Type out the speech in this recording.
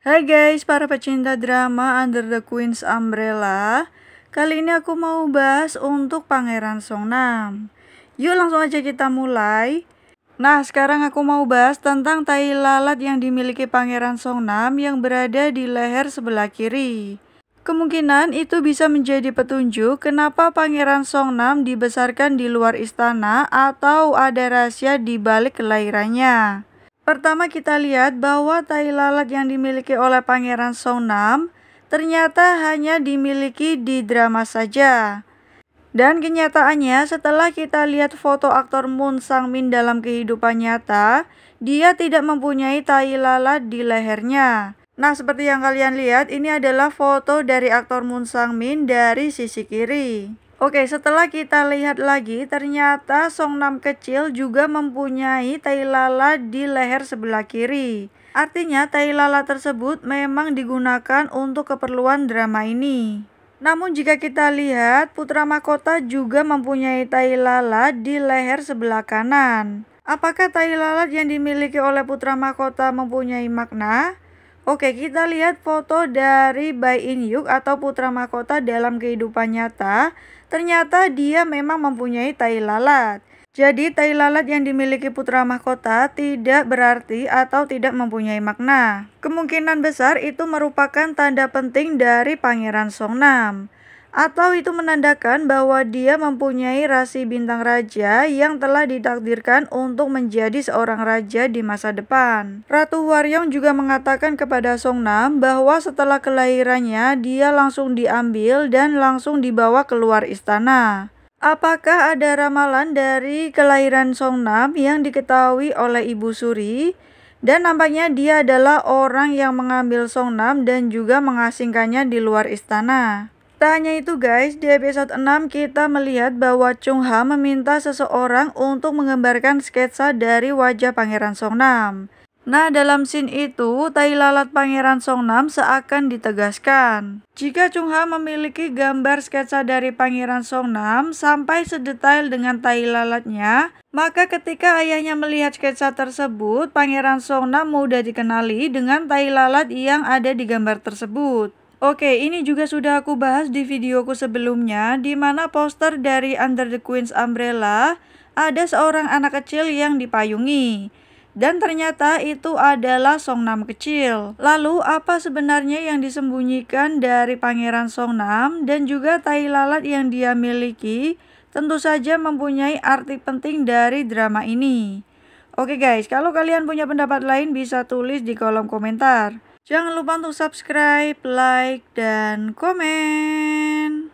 Hai guys, para pecinta drama Under the Queen's Umbrella. Kali ini aku mau bahas untuk Pangeran Songnam. Yuk langsung aja kita mulai. Nah, sekarang aku mau bahas tentang tai lalat yang dimiliki Pangeran Songnam yang berada di leher sebelah kiri. Kemungkinan itu bisa menjadi petunjuk kenapa Pangeran Songnam dibesarkan di luar istana atau ada rahasia di balik kelahirannya. Pertama kita lihat bahwa tai lalat yang dimiliki oleh Pangeran Sonam ternyata hanya dimiliki di drama saja. Dan kenyataannya setelah kita lihat foto aktor Moon Sang Min dalam kehidupan nyata, dia tidak mempunyai tai lalat di lehernya. Nah seperti yang kalian lihat ini adalah foto dari aktor Moon Sang Min dari sisi kiri. Oke, setelah kita lihat lagi, ternyata Song Nam kecil juga mempunyai tai lala di leher sebelah kiri. Artinya, tai lala tersebut memang digunakan untuk keperluan drama ini. Namun jika kita lihat, putra mahkota juga mempunyai tai lala di leher sebelah kanan. Apakah tai lalat yang dimiliki oleh putra mahkota mempunyai makna? Oke, kita lihat foto dari Bai In Yuk atau putra mahkota dalam kehidupan nyata. Ternyata dia memang mempunyai tai lalat. Jadi tai lalat yang dimiliki putra mahkota tidak berarti atau tidak mempunyai makna. Kemungkinan besar itu merupakan tanda penting dari Pangeran Songnam atau itu menandakan bahwa dia mempunyai rasi bintang raja yang telah ditakdirkan untuk menjadi seorang raja di masa depan. Ratu Waryong juga mengatakan kepada Song Nam bahwa setelah kelahirannya dia langsung diambil dan langsung dibawa keluar istana. Apakah ada ramalan dari kelahiran Song Nam yang diketahui oleh Ibu Suri? Dan nampaknya dia adalah orang yang mengambil Song Nam dan juga mengasingkannya di luar istana. Tak hanya itu guys, di episode 6 kita melihat bahwa Chung Ha meminta seseorang untuk menggambarkan sketsa dari wajah Pangeran Song Nam. Nah, dalam scene itu, tai lalat Pangeran Song Nam seakan ditegaskan. Jika Chung Ha memiliki gambar sketsa dari Pangeran Song Nam sampai sedetail dengan tai lalatnya, maka ketika ayahnya melihat sketsa tersebut, Pangeran Song Nam mudah dikenali dengan tai lalat yang ada di gambar tersebut. Oke, ini juga sudah aku bahas di videoku sebelumnya, di mana poster dari Under the Queen's Umbrella ada seorang anak kecil yang dipayungi. Dan ternyata itu adalah Songnam kecil. Lalu apa sebenarnya yang disembunyikan dari Pangeran Songnam dan juga tai lalat yang dia miliki? Tentu saja mempunyai arti penting dari drama ini. Oke guys, kalau kalian punya pendapat lain bisa tulis di kolom komentar. Jangan lupa untuk subscribe, like, dan komen.